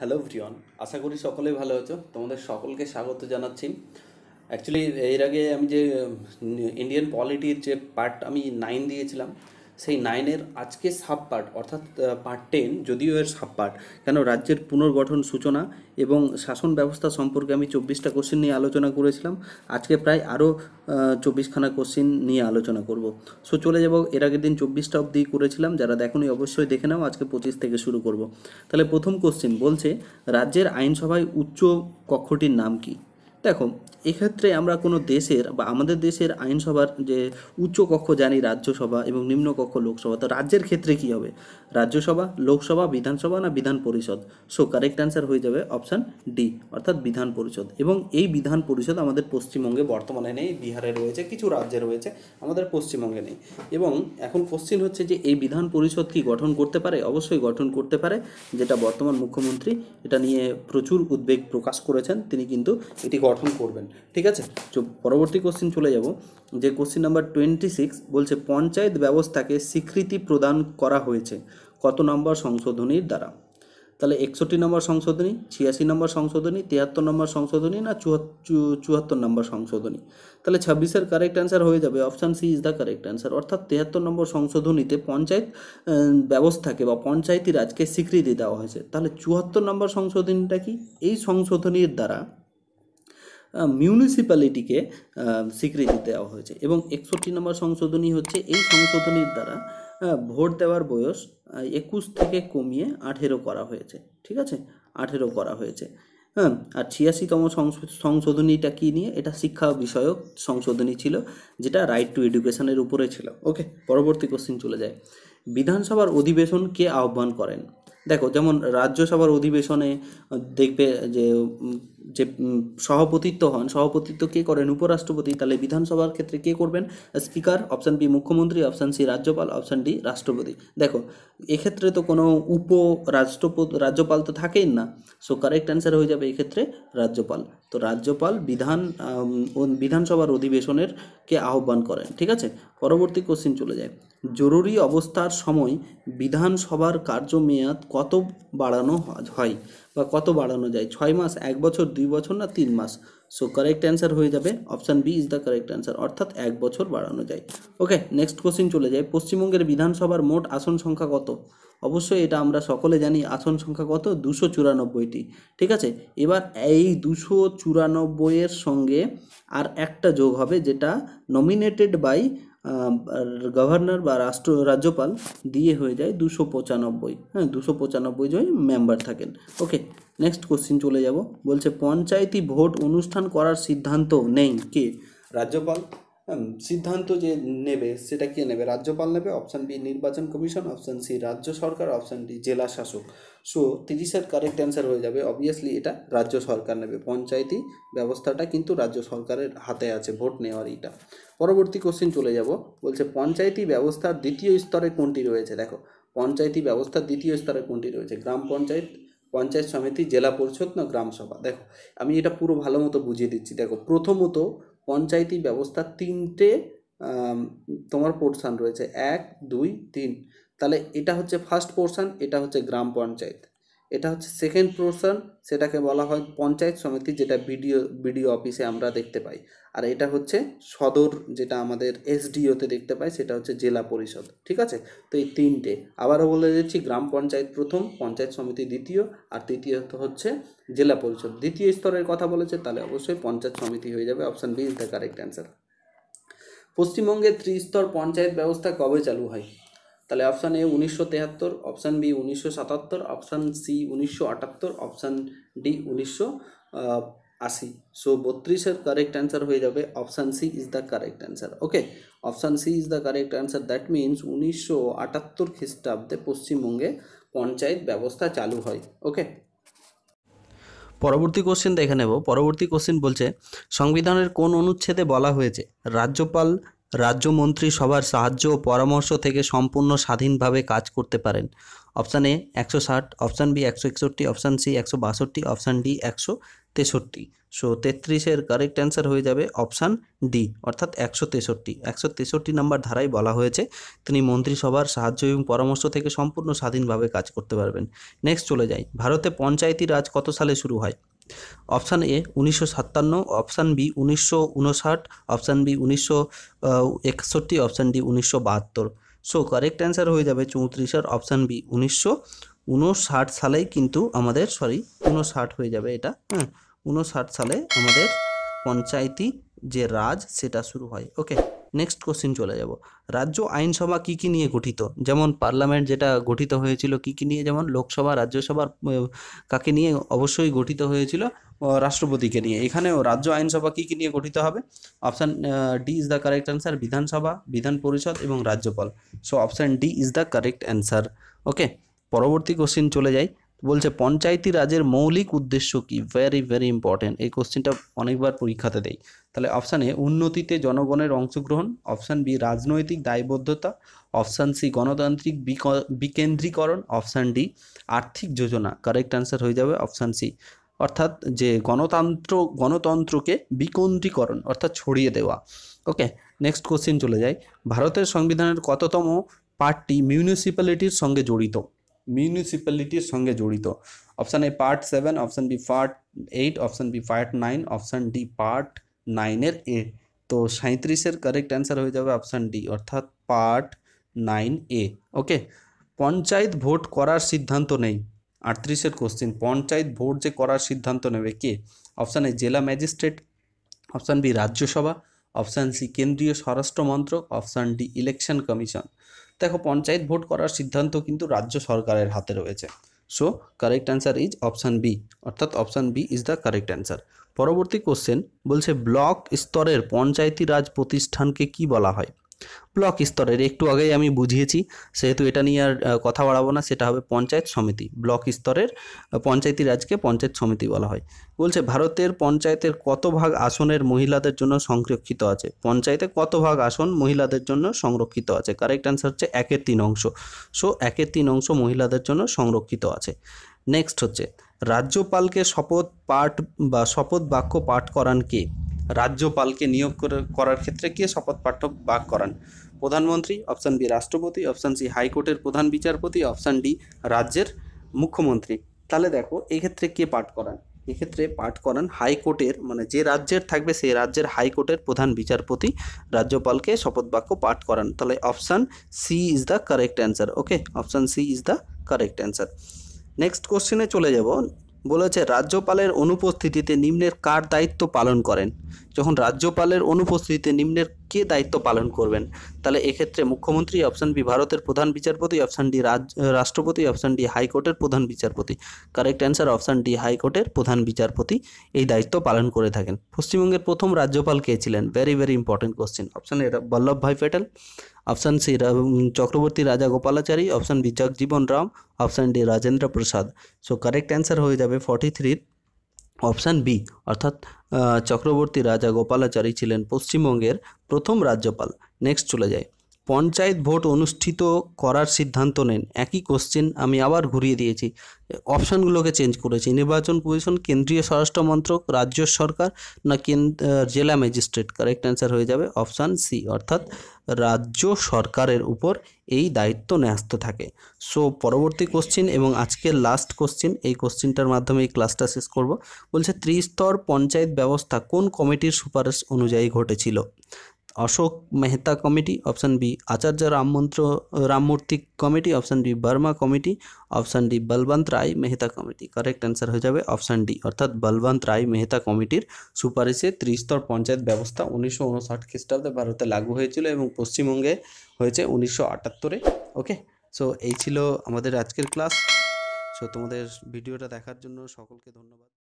hello ভ্রিয়ন আশা করি সকলেই ভালো আছো তোমাদের সকলকে স্বাগত জানাচ্ছি অ্যাকচুয়ালি এর আগে আমি যে ইন্ডিয়ান পলিটির যে পার্ট আমি নাইন দিয়েছিলাম সেই নাইনের আজকে সাব পার্ট অর্থাৎ পার্ট টেন যদিও এর সাব পার্ট কেন রাজ্যের পুনর্গঠন সূচনা এবং শাসন ব্যবস্থা সম্পর্কে আমি চব্বিশটা কোশ্চেন নিয়ে আলোচনা করেছিলাম আজকে প্রায় আরও চব্বিশখানা কোশ্চেন নিয়ে আলোচনা করব সো চলে যাব এর আগের দিন চব্বিশটা অবধি করেছিলাম যারা দেখনি অবশ্যই দেখে নাও আজকে পঁচিশ থেকে শুরু করব তাহলে প্রথম কোশ্চেন বলছে রাজ্যের আইনসভায় উচ্চ কক্ষটির নাম কী দেখো এক্ষেত্রে আমরা কোনো দেশের বা আমাদের দেশের আইনসভার যে উচ্চ কক্ষ জানি রাজ্যসভা এবং নিম্নকক্ষ লোকসভা তো রাজ্যের ক্ষেত্রে কী হবে রাজ্যসভা লোকসভা বিধানসভা না বিধান পরিষদ সো কারেক্ট অ্যান্সার হয়ে যাবে অপশান ডি অর্থাৎ বিধান পরিষদ এবং এই বিধান পরিষদ আমাদের পশ্চিমবঙ্গে বর্তমানে নেই বিহারে রয়েছে কিছু রাজ্যে রয়েছে আমাদের পশ্চিমবঙ্গে নেই এবং এখন কোশ্চিন হচ্ছে যে এই বিধান পরিষদ কি গঠন করতে পারে অবশ্যই গঠন করতে পারে যেটা বর্তমান মুখ্যমন্ত্রী এটা নিয়ে প্রচুর উদ্বেগ প্রকাশ করেছেন তিনি কিন্তু এটি গঠন করবেন ঠিক আছে পরবর্তী কোশ্চিন চলে যাব যে কোশ্চিন নাম্বার টোয়েন্টি সিক্স বলছে পঞ্চায়েত ব্যবস্থাকে স্বীকৃতি প্রদান করা হয়েছে কত নম্বর সংশোধনীর দ্বারা তাহলে একষট্টি নম্বর সংশোধনী ছিয়াশি নম্বর সংশোধনী তিয়াত্তর নম্বর সংশোধনী না চুয়াত্তর নম্বর সংশোধনী তাহলে ছাব্বিশের কারেক্ট অ্যান্সার হয়ে যাবে option C is the correct answer অর্থাৎ তিয়াত্তর নম্বর সংশোধনীতে পঞ্চায়েত ব্যবস্থাকে বা পঞ্চায়েতি রাজকে স্বীকৃতি দেওয়া হয়েছে তাহলে চুয়াত্তর নম্বর সংশোধনীটা কি এই সংশোধনীর দ্বারা মিউনিসিপ্যালিটিকে স্বীকৃতি দেওয়া হয়েছে এবং একষট্টি নম্বর সংশোধনী হচ্ছে এই সংশোধনীর দ্বারা ভোট দেওয়ার বয়স একুশ থেকে কমিয়ে আঠেরো করা হয়েছে ঠিক আছে আঠেরো করা হয়েছে হ্যাঁ আর ছিয়াশিতম সংশোধনীটা কী নিয়ে এটা শিক্ষা বিষয়ক সংশোধনী ছিল যেটা রাইট টু এডুকেশনের উপরে ছিল ওকে পরবর্তী কোশ্চিন চলে যায় বিধানসভার অধিবেশন কে আহ্বান করেন দেখো যেমন রাজ্যসভার অধিবেশনে দেখবে যে যে সভাপতিত্ব হন সভাপতিত্ব কে করেন উপরাষ্ট্রপতি তাহলে বিধানসভার ক্ষেত্রে কে করবেন স্পিকার অপশান বি মুখ্যমন্ত্রী অপশান সি রাজ্যপাল অপশান ডি রাষ্ট্রপতি দেখো এক্ষেত্রে তো কোনো উপ রাষ্ট্রপতি রাজ্যপাল তো থাকেই না সো কারেক্ট অ্যান্সার হয়ে যাবে এক্ষেত্রে রাজ্যপাল তো রাজ্যপাল বিধান বিধানসভার অধিবেশনের কে আহ্বান করেন ঠিক আছে পরবর্তী কোশ্চিন চলে যায় জরুরি অবস্থার সময় বিধানসভার কার্যমেয়াদ কত বাড়ানো হয় বা কত বাড়ানো যায় ছয় মাস এক বছর দুই বছর না তিন মাস সো কারেক্ট অ্যান্সার হয়ে যাবে option B is the correct answer অর্থাৎ এক বছর বাড়ানো যায় ওকে নেক্সট কোশ্চিন চলে যায় পশ্চিমবঙ্গের বিধানসভার মোট আসন সংখ্যা কত অবশ্যই এটা আমরা সকলে জানি আসন সংখ্যা কত দুশো চুরানব্বইটি ঠিক আছে এবার এই দুশো চুরানব্বইয়ের সঙ্গে আর একটা যোগ হবে যেটা নমিনেটেড বাই গভর্নর বা রাষ্ট্র রাজ্যপাল দিয়ে হয়ে যায় দুশো পঁচানব্বই হ্যাঁ দুশো পঁচানব্বই জন মেম্বার থাকেন ওকে নেক্সট কোশ্চিন চলে যাব বলছে পঞ্চায়েতি ভোট অনুষ্ঠান করার সিদ্ধান্ত নেই কে রাজ্যপাল হ্যাঁ, সিদ্ধান্ত যে নেবে সেটা কে নেবে রাজ্যপাল নেবে অপশান বি নির্বাচন কমিশন অপশান সি রাজ্য সরকার অপশান ডি জেলা শাসক সো তিরিশের কারেক্ট অ্যান্সার হয়ে যাবে অবভিয়াসলি এটা রাজ্য সরকার নেবে পঞ্চায়েতি ব্যবস্থাটা কিন্তু রাজ্য সরকারের হাতে আছে ভোট নেওয়ার এটা পরবর্তী কোশ্চেন চলে যাব বলছে পঞ্চায়েতি ব্যবস্থার দ্বিতীয় স্তরে কোনটি রয়েছে দেখো পঞ্চায়েতি ব্যবস্থার দ্বিতীয় স্তরে কোনটি রয়েছে গ্রাম পঞ্চায়েত পঞ্চায়েত সমিতি জেলা পরিষদ না গ্রামসভা দেখো আমি এটা পুরো ভালো মতো বুঝিয়ে দিচ্ছি দেখো প্রথমত পঞ্চায়েতি ব্যবস্থা তিনটে তোমার পোর্শান রয়েছে এক দুই তিন তাহলে এটা হচ্ছে ফার্স্ট পোর্শান এটা হচ্ছে গ্রাম পঞ্চায়েত এটা হচ্ছে সেকেন্ড পোর্শন সেটাকে বলা হয় পঞ্চায়েত সমিতি যেটা বিডিও বিডিও অফিসে আমরা দেখতে পাই আর এটা হচ্ছে সদর যেটা আমাদের এসডিওতে দেখতে পাই সেটা হচ্ছে জেলা পরিষদ ঠিক আছে তো এই তিনটে আবারও বলে দিচ্ছি গ্রাম পঞ্চায়েত প্রথম পঞ্চায়েত সমিতি দ্বিতীয় আর তৃতীয়ত হচ্ছে জেলা পরিষদ দ্বিতীয় স্তরের কথা বলেছে তাহলে অবশ্যই পঞ্চায়েত সমিতি হয়ে যাবে option B is the correct answer পশ্চিমবঙ্গে ত্রিস্তর পঞ্চায়েত ব্যবস্থা কবে চালু হয় তাহলে অপশান এ উনিশশো তেহাত্তর অপশান বি উনিশশো সাতাত্তর অপশান সি উনিশশো আটাত্তর অপশান ডি উনিশশো আশি সো বত্রিশের কারেক্ট অ্যান্সার হয়ে যাবে option C is the correct answer okay option C is the correct answer that means উনিশশো আটাত্তর খ্রিস্টাব্দে পশ্চিমবঙ্গে পঞ্চায়েত ব্যবস্থা চালু হয় ওকে পরবর্তী কোশ্চেন দেখে নেব পরবর্তী কোশ্চেন বলছে সংবিধানের কোন অনুচ্ছেদে বলা হয়েছে রাজ্যপাল রাজ্য সভার সাহায্য ও পরামর্শ থেকে সম্পূর্ণ স্বাধীনভাবে কাজ করতে পারেন অপশান এ একশো ষাট অপশান বি একশো একষট্টি অপশান সি একশো বাষট্টি অপশান ডি একশো তেষট্টি সো তেত্রিশের কারেক্ট অ্যান্সার হয়ে যাবে অপশান ডি অর্থাৎ একশো তেষট্টি একশো তেষট্টি নাম্বার ধারায় বলা হয়েছে তিনি মন্ত্রিসভার সাহায্য এবং পরামর্শ থেকে সম্পূর্ণ স্বাধীনভাবে কাজ করতে পারবেন নেক্সট চলে যাই ভারতে পঞ্চায়েতি রাজ কত সালে শুরু হয় অপশান এ উনিশশো সাতান্ন অপশান বি উনিশশো অপশান বি উনিশশো একষট্টি অপশান ডি উনিশশো বাহাত্তর সো কারেক্ট অ্যান্সার হয়ে যাবে চৌত্রিশের অপশান বি উনিশশো উনষাট সালেই কিন্তু আমাদের সরি উনষাট হয়ে যাবে এটা হ্যাঁ উনষাট সালে আমাদের পঞ্চায়েতি যে রাজ সেটা শুরু হয় ওকে নেক্সট কোশ্চিন চলে যাব রাজ্য আইনসভা কী কী নিয়ে গঠিত যেমন পার্লামেন্ট যেটা গঠিত হয়েছিল কী কী নিয়ে যেমন লোকসভা রাজ্যসভার কাকে নিয়ে অবশ্যই গঠিত হয়েছিল রাষ্ট্রপতিকে নিয়ে এখানেও রাজ্য আইনসভা কী কী নিয়ে গঠিত হবে option D is the correct answer বিধানসভা বিধান পরিষদ এবং রাজ্যপাল so option D is the correct answer okay পরবর্তী কোশ্চিন চলে যাই বলছে পঞ্চায়েতি রাজের মৌলিক উদ্দেশ্য কি ভেরি ভেরি ইম্পর্টেন্ট এই কোশ্চেনটা অনেকবার পরীক্ষাতে দেয় তাহলে অপশান এ উন্নতিতে জনগণের অংশগ্রহণ অপশান বি রাজনৈতিক দায়বদ্ধতা অপশান সি গণতান্ত্রিক বিকেন্দ্রীকরণ অপশান ডি আর্থিক যোজনা কারেক্ট অ্যান্সার হয়ে যাবে অপশান সি অর্থাৎ যে গণতন্ত্র গণতন্ত্রকে বিকেন্দ্রীকরণ অর্থাৎ ছড়িয়ে দেওয়া ওকে নেক্সট কোশ্চেন চলে যায় ভারতের সংবিধানের কততম পার্টটি মিউনিসিপ্যালিটির সঙ্গে জড়িত মিউনিসিপ্যালিটির সঙ্গে জড়িত option A part seven option B part eight option B part nine option D part নাইনের এ তো সাঁত্রিশের কারেক্ট অ্যান্সার হয়ে যাবে অপশান ডি অর্থাৎ part nine A okay panchayat vote করার সিদ্ধান্ত নেই আটত্রিশের কোশ্চিন পঞ্চায়েত ভোট যে করার সিদ্ধান্ত নেবে কে অপশান এ জেলা magistrate option B Rajya Sabha option C কেন্দ্রীয় স্বরাষ্ট্র মন্ত্রক অপশান ডি ইলেকশন কমিশন দেখো পঞ্চায়েত ভোট করার সিদ্ধান্ত কিন্তু রাজ্য সরকারের হাতে রয়েছে so correct answer is option B অর্থাৎ option B is the correct answer পরবর্তী কোশ্চেন বলছে ব্লক স্তরের পঞ্চায়েতি রাজ প্রতিষ্ঠানকে কি বলা হয় ব্লক স্তরের একটু আগেই আমি বুঝিয়েছি সেহেতু এটা নিয়ে আর কথা বাড়াবো না সেটা হবে পঞ্চায়েত সমিতি ব্লক স্তরের পঞ্চায়েতি রাজকে পঞ্চায়েত সমিতি বলা হয় বলছে ভারতের পঞ্চায়েতের কত ভাগ আসনের মহিলাদের জন্য সংরক্ষিত আছে পঞ্চায়েতে কত ভাগ আসন মহিলাদের জন্য সংরক্ষিত আছে কারেক্ট অ্যান্সার হচ্ছে একের তিন অংশ সো একের তিন অংশ মহিলাদের জন্য সংরক্ষিত আছে নেক্সট হচ্ছে রাজ্যপালকে শপথ পাঠ বা শপথ বাক্য পাঠ করান কে রাজ্যপালকে নিয়োগ করার ক্ষেত্রে কে শপথ পাঠ্য বাক করান প্রধানমন্ত্রী অপশান বি রাষ্ট্রপতি অপশান সি হাইকোর্টের প্রধান বিচারপতি অপশান ডি রাজ্যের মুখ্যমন্ত্রী তাহলে দেখো এক্ষেত্রে কে পাঠ করান এক্ষেত্রে পাঠ করান হাইকোর্টের মানে যে রাজ্যের থাকবে সেই রাজ্যের হাইকোর্টের প্রধান বিচারপতি রাজ্যপালকে শপথ বাক্য পাঠ করান তাহলে option C is the correct answer okay option C is the correct answer next কোশ্চেনে চলে যাব বলেছে রাজ্যপালের অনুপস্থিতিতে নিম্নের কার দায়িত্ব পালন করেন যখন রাজ্যপালের অনুপস্থিতিতে নিম্নের কে দায়িত্ব পালন করবেন তাহলে এক্ষেত্রে মুখ্যমন্ত্রী অপশান বি ভারতের প্রধান বিচারপতি অপশান ডি রাষ্ট্রপতি অপশান ডি হাইকোর্টের প্রধান বিচারপতি কারেক্ট অ্যান্সার অপশান ডি হাইকোর্টের প্রধান বিচারপতি এই দায়িত্ব পালন করে থাকেন পশ্চিমবঙ্গের প্রথম রাজ্যপাল কে ছিলেন very very important question option A Vallabhbhai Patel option C Chakravarti Rajagopalachari option B Jagjivan Ram option D Rajendra Prasad so correct answer হয়ে যাবে ফর্টি থ্রির অপশান বি অর্থাৎ চক্রবর্তী রাজা গোপালাচারী ছিলেন পশ্চিমবঙ্গের প্রথম রাজ্যপাল নেক্সট চলে যায় পঞ্চায়েত ভোট অনুষ্ঠিত করার সিদ্ধান্ত নেন একই কোশ্চেন আমি আবার ঘুরিয়ে দিয়েছি অপশানগুলোকে চেঞ্জ করেছি নির্বাচন কমিশন কেন্দ্রীয় স্বরাষ্ট্র মন্ত্রক রাজ্য সরকার না জেলা ম্যাজিস্ট্রেট কারেক্ট অ্যান্সার হয়ে যাবে অপশান সি অর্থাৎ রাজ্য সরকারের উপর এই দায়িত্ব ন্যস্ত থাকে সো পরবর্তী কোশ্চিন এবং আজকের লাস্ট কোশ্চিন এই কোশ্চিনটার মাধ্যমে এই ক্লাসটা শেষ করব বলছে ত্রিস্তর পঞ্চায়েত ব্যবস্থা কোন কমিটির সুপারিশ অনুযায়ী ঘটেছিল Ashok Mehta committee option B Acharya রামমন্ত্র Ramamurti committee option B Verma committee option D Balwant Rai Mehta committee correct answer হয়ে যাবে অপশান ডি অর্থাৎ বলবন্ত রায় মেহতা কমিটির সুপারিশে ত্রিস্তর পঞ্চায়েত ব্যবস্থা উনিশশো উনষাট খ্রিস্টাব্দে ভারতে লাগু হয়েছিল এবং পশ্চিমবঙ্গে হয়েছে উনিশশো আটাত্তরে ওকে সো এই ছিল আমাদের আজকের ক্লাস সো তোমাদের ভিডিওটা দেখার জন্য সকলকে ধন্যবাদ